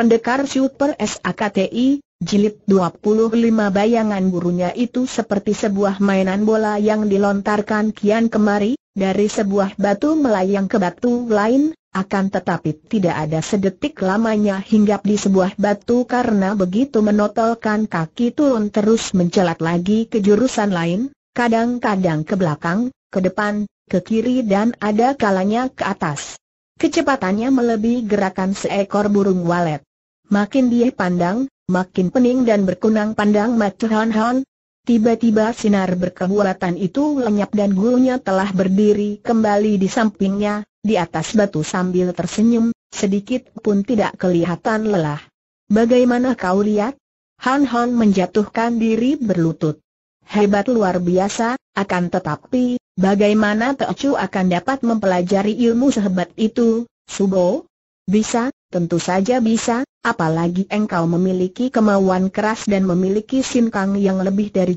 Pendekar Super SAKTI, jilid 25 bayangan gurunya itu seperti sebuah mainan bola yang dilontarkan kian kemari, dari sebuah batu melayang ke batu lain, akan tetapi tidak ada sedetik lamanya hinggap di sebuah batu karena begitu menotolkan kaki turun terus mencelat lagi ke jurusan lain, kadang-kadang ke belakang, ke depan, ke kiri dan ada kalanya ke atas. Kecepatannya melebihi gerakan seekor burung walet. Makin dia pandang, makin pening dan berkunang pandang mata Han. Han. Tiba-tiba sinar berkebulatan itu lenyap dan gurunya telah berdiri kembali di sampingnya, di atas batu sambil tersenyum, sedikit pun tidak kelihatan lelah. Bagaimana kau lihat? Han Han menjatuhkan diri berlutut. Hebat luar biasa, akan tetapi, bagaimana Teocu akan dapat mempelajari ilmu sehebat itu, Subo? Bisa, Tentu saja bisa, apalagi engkau memiliki kemauan keras dan memiliki sinkang yang lebih dari